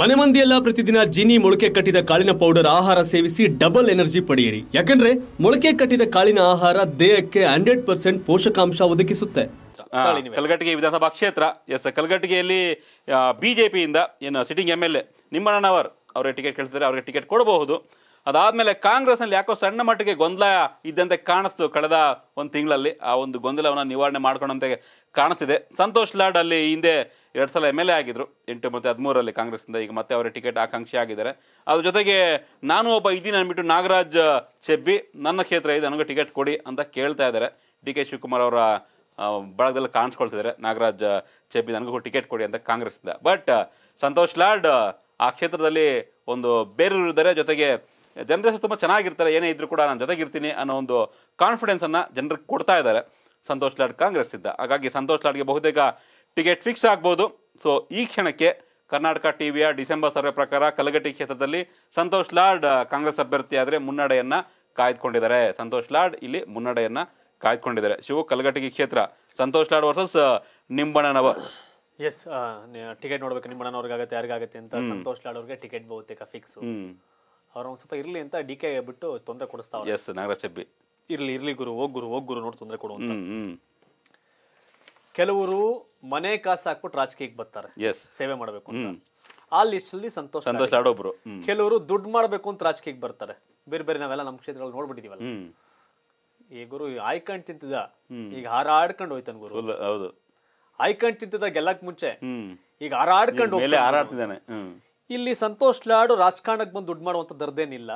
ಮನೆ ಮಂದಿಯೆಲ್ಲ ಪ್ರತಿದಿನ ಜಿನಿ ಮೊಳಕೆ ಕಟ್ಟಿದ ಕಾಳಿನ ಪೌಡರ್ ಆಹಾರ ಸೇವಿಸಿ ಡಬಲ್ ಎನರ್ಜಿ ಪಡೆಯಿರಿ ಯಾಕಂದ್ರೆ ಮೊಳಕೆ ಕಟ್ಟಿದ ಕಾಳಿನ ಆಹಾರ ದೇಹಕ್ಕೆ ಹಂಡ್ರೆಡ್ ಪರ್ಸೆಂಟ್ ಪೋಷಕಾಂಶ ಒದಗಿಸುತ್ತೆ ಕಲಘಟಗಿ ವಿಧಾನಸಭಾ ಕ್ಷೇತ್ರ ಎಸ್ ಕಲಘಟಗಿಯಲ್ಲಿ ಬಿಜೆಪಿಯಿಂದ ಏನು sitting M L A Nimbannavar ಅವರಿಗೆ ಟಿಕೆಟ್ ಕೇಳ್ತಿದ್ದಾರೆ ಅವರಿಗೆ ಟಿಕೆಟ್ ಕೊಡಬಹುದು ಅದಾದ್ಮೇಲೆ ಕಾಂಗ್ರೆಸ್ನಲ್ಲಿ ಯಾಕೋ ಸಣ್ಣ ಮಟ್ಟಿಗೆ ಗೊಂದಲ ಇದ್ದಂತೆ ಕಾಣಿಸ್ತು ಕಳೆದ ಒಂದು ತಿಂಗಳಲ್ಲಿ ಆ ಒಂದು ಗೊಂದಲವನ್ನು ನಿವಾರಣೆ ಮಾಡ್ಕೊಂಡಂತೆ ಕಾಣಿಸ್ತಿದೆ ಸಂತೋಷ್ ಲಾಡ್ ಅಲ್ಲಿ ಹಿಂದೆ ಎರಡು ಸಲ ಎಮ್ ಎಲ್ ಎ ಆಗಿದ್ರು ಎಂಟು ಮತ್ತು ಹದಿಮೂರರಲ್ಲಿ ಕಾಂಗ್ರೆಸ್ನಿಂದ ಈಗ ಮತ್ತೆ ಅವರ ಟಿಕೆಟ್ ಆಕಾಂಕ್ಷಿ ಆಗಿದ್ದಾರೆ ಅದ್ರ ಜೊತೆಗೆ ನಾನು ಒಬ್ಬ ಇದ್ದೀನಿ ಅಂದ್ಬಿಟ್ಟು ನಾಗರಾಜ್ ಚೆಬ್ಬಿ ನನ್ನ ಕ್ಷೇತ್ರ ಇದೆ ನನಗೂ ಟಿಕೆಟ್ ಕೊಡಿ ಅಂತ ಕೇಳ್ತಾ ಇದ್ದಾರೆ ಡಿ ಕೆ ಶಿವಕುಮಾರ್ ಅವರ ಬಳಗದಲ್ಲಿ ಕಾಣಿಸ್ಕೊಳ್ತಿದ್ದಾರೆ ನಾಗರಾಜ್ ಚೆಬ್ಬಿ ನನಗೂ ಟಿಕೆಟ್ ಕೊಡಿ ಅಂತ ಕಾಂಗ್ರೆಸ್ನಿಂದ ಬಟ್ ಸಂತೋಷ್ ಲಾಡ್ ಆ ಕ್ಷೇತ್ರದಲ್ಲಿ ಒಂದು ಬೇರೆಯವರು ಇದ್ದಾರೆ ಜೊತೆಗೆ ಜನರೇಷನ್ ತುಂಬ ಚೆನ್ನಾಗಿರ್ತಾರೆ ಏನೇ ಇದ್ರು ಕೂಡ ನಾನು ಜೊತೆಗಿರ್ತೀನಿ ಅನ್ನೋ ಒಂದು ಕಾನ್ಫಿಡೆನ್ಸ್ ಅನ್ನ ಜನರಿಗೆ ಕೊಡ್ತಾ ಇದ್ದಾರೆ ಸಂತೋಷ್ ಲಾಡ್ ಕಾಂಗ್ರೆಸ್ ಇದ್ದ ಹಾಗಾಗಿ ಸಂತೋಷ್ ಲಾಡ್ಗೆ ಬಹುತೇಕ ಟಿಕೆಟ್ ಫಿಕ್ಸ್ ಆಗ್ಬೋದು ಸೊ ಈ ಕ್ಷಣಕ್ಕೆ ಕರ್ನಾಟಕ ಟಿವಿಯ ಡಿಸೆಂಬರ್ ಸರ್ವೆ ಪ್ರಕಾರ ಕಲಗಟ್ಟಿ ಕ್ಷೇತ್ರದಲ್ಲಿ ಸಂತೋಷ್ ಲಾಡ್ ಕಾಂಗ್ರೆಸ್ ಅಭ್ಯರ್ಥಿ ಆದ್ರೆ ಮುನ್ನಡೆಯನ್ನ ಕಾಯ್ದುಕೊಂಡಿದ್ದಾರೆ ಸಂತೋಷ್ ಲಾಡ್ ಇಲ್ಲಿ ಮುನ್ನಡೆಯನ್ನ ಕಾಯ್ದುಕೊಂಡಿದ್ದಾರೆ ಶಿವ ಕಲಗಟ್ಟಿಗೆ ಕ್ಷೇತ್ರ ಸಂತೋಷ್ ಲಾಡ್ ವರ್ಸಸ್ ನಿಂಬಣ್ಣನವ ಎಸ್ ಟಿಕೆಟ್ ನೋಡ್ಬೇಕು ನಿಂಬಣ್ಣನವ್ರಿಗಾಗತ್ತೆ ಯಾರಿಗಾಗತ್ತೆ ಅಂತ ಸಂತೋಷ್ ಲಾಡ್ ಅವ್ರಿಗೆ ಟಿಕೆಟ್ ಬಹುತೇಕ ಫಿಕ್ಸ್ ಅವ್ರು ಒಂದು ಸ್ವಲ್ಪ ಇರ್ಲಿ ಅಂತ ಡಿ ಕೆ ಬಿಟ್ಟು ತೊಂದರೆ ಕೊಡಿಸ್ತಾವ್ರೆ ಎಸ್ ನಾಗರಾಜ್ ಚಬ್ಬಿ ಇರಲಿ ಇರಲಿ ಗುರು ಹೋಗ್ ಗುರು ಹೋಗ್ ಗುರು ನೋಡಿ ತೊಂದರೆ ಕೊಡು ಅಂತ ಕೆಲವರು ಮನೆ ಕಾಸು ಹಾಕ್ಬಿಟ್ಟು ರಾಜಕೀಯಕ್ಕೆ ಬರ್ತಾರೆ ಎಸ್ ಸೇವೆ ಮಾಡಬೇಕು ಅಂತ ಆ ಲಿಸ್ಟ್ ಅಲ್ಲಿ ಸಂತೋಷ್ ಸಂತೋಷ್ ಒಬ್ರು ಕೆಲವರು ದುಡ್ಡು ಮಾಡಬೇಕು ಅಂತ ರಾಜಕೀಯಕ್ಕೆ ಬರ್ತಾರೆ ಬೇರೆ ಬೇರೆ ನಾವೆಲ್ಲ ನಮ್ಮ ಕ್ಷೇತ್ರಗಳಲ್ಲಿ ನೋಡ್ಬಿಟ್ಟಿದೀವಲ್ಲ ಈ ಗುರು ಆಯ್ಕಂಡ್ ತಿಂತಿದ್ದ ಈಗ ಹಾರಾಡ್ಕೊಂಡು ಹೋಯ್ತಾನ ಗುರು ಹೌದು ಆಯ್ಕಂಡ್ ತಿಂತಿದ್ದ ಗೆಲ್ಲಕ್ ಮುಂಚೆ ಈಗ ಹಾರಾಡ್ಕೊಂಡು ಹೋಗ್ತಾನೆ. ಇಲ್ಲಿ ಸಂತೋಷ್ ಲಾಡು ರಾಜಕಾರಣಕ್ಕೆ ಬಂದು ದುಡ್ಡು ದರ್ದೇನಿಲ್ಲ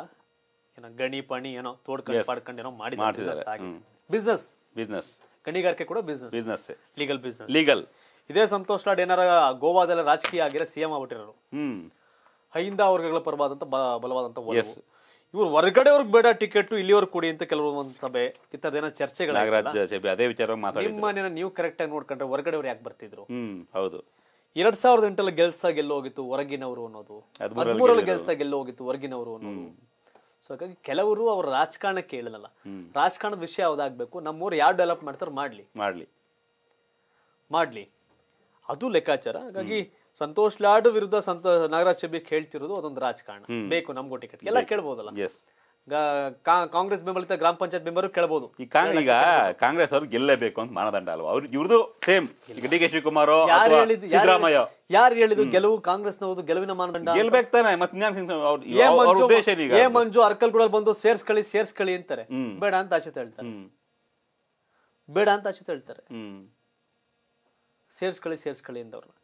ಏನೋ ಗಣಿ ಪಣಿ ಏನೋ ತೋಡ್ಕೊಂಡು ಪಾಡ್ಕೊಂಡು ಏನೋ ಮಾಡಿ ಬಿಸ್ನೆಸ್ ಬಿಸ್ನೆಸ್ ಗಣಿಗಾರಿಕೆ ಕೂಡ business business legal business legal ಇದೇ ಸಂತೋಷ್ ಲಾಡ್ ಏನಾರ ಗೋವಾದಲ್ಲ ರಾಜಕೀಯ ಆಗಿರೋ ಸಿಎಂ ಎಂ ಹ್ಮ್ ಹೈಂದ ವರ್ಗಗಳ ಪರವಾದಂತ ಬಲವಾದಂತ ಇವ್ರು ಹೊರಗಡೆ ಅವ್ರಿಗೆ ಬೇಡ ಟಿಕೆಟ್ ಇಲ್ಲಿವರೆಗೆ ಕೊಡಿ ಅಂತ ಕೆಲವರು ಒಂದು ಸಭೆ ಇತ್ತದೇನೋ ಚರ್ಚೆಗಳಾಗಿರೋ ಅದೇ ವಿಚಾರ ನಿಮ್ಮ ನೀವು ಕರೆಕ್ಟ್ ಆಗಿ ನೋಡ್ಕೊಂಡ್ರೆ ಹೊರಗಡೆ ಅವ್ರು ಯಾಕೆ ಬರ್ತಿದ್ರು ಹೌದು ಎರಡ್ ಸಾವಿರದ ಎಂಟಲ್ಲಿ ಗೆಲ್ಸ ಹೋಗಿತ್ತು ಹೊರಗಿನವರು ಅನ್ನೋದು ಹದಿಮೂರಲ್ಲಿ ಗೆಲ್ಸ ಹೋಗಿತ್ತು ಹೊರಗಿನವರು ಅನ್ನೋದು ಸೊ ಹಾಗಾಗಿ ಕೆಲವರು ಅವ್ರ ರಾಜಕಾರಣ ಕೇಳಲ್ಲ ರಾಜಕಾರಣದ ವಿಷಯ ಯಾವ್ದಾಗ್ಬೇಕು ನಮ್ಮೂರು ಯಾವ್ ಡೆವಲಪ್ ಮಾಡ್ತಾರೆ ಮಾಡ್ಲಿ ಮಾಡ್ಲಿ ಮಾಡ್ಲಿ ಅದು ಲೆಕ್ಕಾಚಾರ ಹಾಗಾಗಿ ಸಂತೋಷ್ ಲಾಡ್ ವಿರುದ್ಧ ಸಂತೋಷ್ ನಾಗರಾಜ್ ಶೆಬ್ಬಿಕ್ ಕೇಳ್ತಿರೋದು ಅದೊಂದು ರಾಜಕಾರಣ ಬೇಕು ನಮಗೂ ಟಿಕೆಟ್ ಎಲ್ಲ ಕೇಳ್ಬೋದಲ್ಲ ಕಾಂಗ್ರೆಸ್ ಬೆಂಬಲಿತ ಗ್ರಾಮ ಪಂಚಾಯತ್ ಮೆಂಬರ್ ಕೇಳಬಹುದು ಈ ಈಗ ಕಾಂಗ್ರೆಸ್ ಅವ್ರು ಗೆಲ್ಲಬೇಕು ಅಂತ ಮಾನದಂಡ ಅಲ್ವಾ ಅವ್ರು ಇವ್ರದ್ದು same D K Shivakumar Siddaramaiah ಯಾರು ಹೇಳಿದ್ರು ಗೆಲುವು ಕಾಂಗ್ರೆಸ್ ನವರು ಗೆಲುವಿನ ಮಾನದಂಡ ಗೆಲ್ಬೇಕು ತಾನೆ ಮತ್ತೆ ಏ ಮಂಜು ಅರ್ಕಲ್ ಕೂಡ ಬಂದು ಸೇರ್ಸ್ಕಳಿ ಸೇರ್ಸ್ಕಳಿ ಅಂತಾರೆ ಬೇಡ ಅಂತ ಆಚೆ ಹೇಳ್ತಾರೆ ಬೇಡ ಅಂತ ಆಶಿತ ಹೇಳ್ತಾರೆ ಸೇರ್ಸ್ಕಳಿ ಅಂತ ಅಂದವ್ರನ್ನ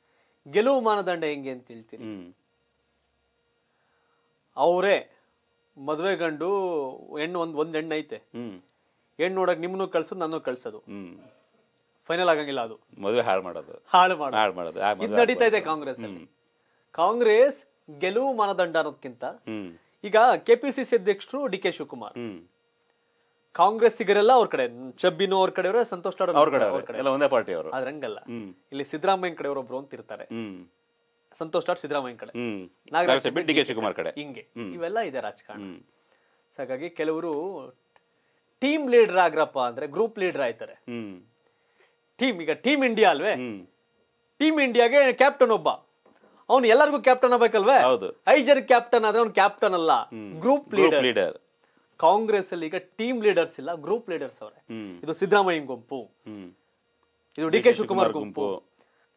ಗೆಲುವು ಮಾನದಂಡ ಹೆಂಗೆ ಅಂತ ಹೇಳ್ತೀರಿ ಅವರೇ ಮದುವೆ ಗಂಡು ಹೆಣ್ಣು ಒಂದ್ ಒಂದ್ ಹೆಣ್ಣು ಐತೆ ಹೆಣ್ಣು ನೋಡಕ್ ನಿಮ್ನು ಕಳ್ಸೋದು ನಾನು ಕಳ್ಸೋದು ಫೈನಲ್ ಆಗಂಗಿಲ್ಲ ಅದು ಮದುವೆ ಹಾಳು ಮಾಡೋದು ಹಾಳು ಮಾಡೋದು ಹಾಳು ಮಾಡೋದು ಇದು ನಡೀತಾ ಇದೆ ಕಾಂಗ್ರೆಸ್ ಕಾಂಗ್ರೆಸ್ ಗೆಲುವು ಮಾನದಂಡ ಅನ್ನೋದ್ಕಿಂತ ಈಗ ಕೆಪಿಸಿಸಿ ಅಧ್ಯಕ್ಷರು ಡಿ ಕೆ ಶಿವಕುಮಾರ್ ಕಾಂಗ್ರೆಸ್ ಸಿಗರೆಲ್ಲ ಅವ್ರ ಕಡೆ ಚಬ್ಬಿನೂ ಅವ್ರ ಕಡೆ ಸಂತೋಷ್ ಅವ್ರ ಕಡೆ ಒಂದೇ ಪಾರ್ಟಿ ಅವರು ಅದ್ರಂಗಲ್ಲ ಇಲ್ಲಿ ಸಿದ್ದರಾಮಯ್ಯ ಕಡೆಯವರು ಒಬ್ರು ಅಂತ ಇರ್ತಾರೆ ಸಂತೋಷ್ ಸ್ಟಾರ್ ಸಿದ್ದರಾಮಯ್ಯ ಕಡೆ ನಾಗರಾಜ್ ಡಿ ಕೆ ಶಿವಕುಮಾರ್ ಕಡೆ ಹಿಂಗೆ ಇವೆಲ್ಲ ಇದೆ ರಾಜಕಾರಣ ಸೊ ಹಾಗಾಗಿ ಕೆಲವರು ಟೀಮ್ ಲೀಡರ್ ಆಗ್ರಪ್ಪ ಅಂದ್ರೆ ಗ್ರೂಪ್ ಲೀಡರ್ ಆಯ್ತಾರೆ ಟೀಮ್ ಈಗ ಟೀಮ್ ಇಂಡಿಯಾ ಅಲ್ವೇ ಟೀಮ್ ಇಂಡಿಯಾಗೆ ಕ್ಯಾಪ್ಟನ್ ಒಬ್ಬ ಅವ್ನು ಎಲ್ಲರಿಗೂ ಕ್ಯಾಪ್ಟನ್ ಆಗ್ಬೇಕಲ್ವೇ ಹೌದು ಜನ ಕ್ಯಾಪ್ಟನ್ ಆದ್ರೆ ಅವ್ನು ಕ್ಯಾಪ್ಟನ್ ಅಲ್ಲ ಗ್ರೂಪ್ ಲೀಡರ್ ಲೀಡರ್ ಕಾಂಗ್ರೆಸ್ ಅಲ್ಲಿ ಈಗ ಟೀಮ್ ಲೀಡರ್ಸ್ ಇಲ್ಲ ಗ್ರೂಪ್ ಲೀಡರ್ಸ್ ಅವರೇ ಇದು ಸಿದ್ದರಾಮಯ್ಯ ಗುಂಪು ಇದು ಡಿ ಕೆ ಶಿವಕುಮಾರ್ ಗುಂಪು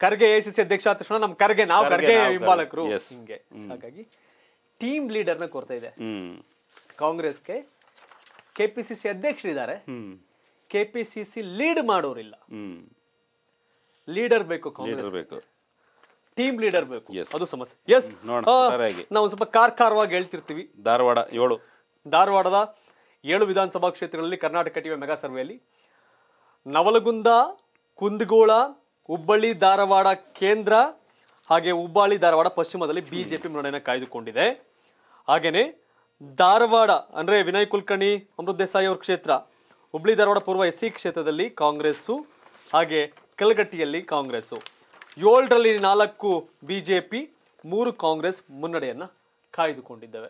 ಕರ್ಗೆ ಎ ಸಿ ಸಿ ಅಧ್ಯಕ್ಷ ಆದ ತಕ್ಷಣ ನಮ್ ಕರ್ಗೆ ನಾವು ಕರ್ಗೆ ಹಿಂಬಾಲಕರು ಹಿಂಗೆ ಹಾಗಾಗಿ ಟೀಮ್ ಲೀಡರ್ ನ ಕೊರ್ತಾ ಇದೆ ಕಾಂಗ್ರೆಸ್ಗೆ ಕೆ ಪಿ ಸಿ ಸಿ ಅಧ್ಯಕ್ಷರಿದ್ದಾರೆ K P C C lead ಮಾಡೋರಿಲ್ಲ ಲೀಡರ್ ಬೇಕು ಕಾಂಗ್ರೆಸ್ ಬೇಕು ಟೀಮ್ ಲೀಡರ್ ಬೇಕು ಅದು ಸಮಸ್ಯೆ ಎಸ್ ನಾವು ಸ್ವಲ್ಪ ಕಾರವಾಗಿ ಹೇಳ್ತಿರ್ತೀವಿ ಧಾರವಾಡ ಏಳು ಧಾರವಾಡದ ಏಳು ವಿಧಾನಸಭಾ ಕ್ಷೇತ್ರಗಳಲ್ಲಿ ಕರ್ನಾಟಕ ಟಿವಿ ಮೆಗಾ ಸರ್ವೆಯಲ್ಲಿ ನವಲಗುಂದ ಕುಂದಗೋಳ ಹುಬ್ಬಳ್ಳಿ ಧಾರವಾಡ ಕೇಂದ್ರ ಹಾಗೆ ಹುಬ್ಬಳ್ಳಿ ಧಾರವಾಡ ಪಶ್ಚಿಮದಲ್ಲಿ ಬಿಜೆಪಿ ಮುನ್ನಡೆಯನ್ನು ಕಾಯ್ದುಕೊಂಡಿದೆ ಹಾಗೆಯೇ ಧಾರವಾಡ ಅಂದರೆ ವಿನಯ್ ಕುಲಕರ್ಣಿ ಅಮೃತ್ ದೇಸಾಯಿ ಅವ್ರ ಕ್ಷೇತ್ರ ಹುಬ್ಬಳ್ಳಿ ಧಾರವಾಡ ಪೂರ್ವ ಎಸ್ ಸಿ ಕ್ಷೇತ್ರದಲ್ಲಿ ಕಾಂಗ್ರೆಸ್ಸು ಹಾಗೆ ಕಲಗಟ್ಟಿಯಲ್ಲಿ ಕಾಂಗ್ರೆಸ್ಸು ಏಳರಲ್ಲಿ ನಾಲ್ಕು ಬಿ ಜೆ ಪಿ ಮೂರು ಕಾಂಗ್ರೆಸ್ ಮುನ್ನಡೆಯನ್ನು ಕಾಯ್ದುಕೊಂಡಿದ್ದಾವೆ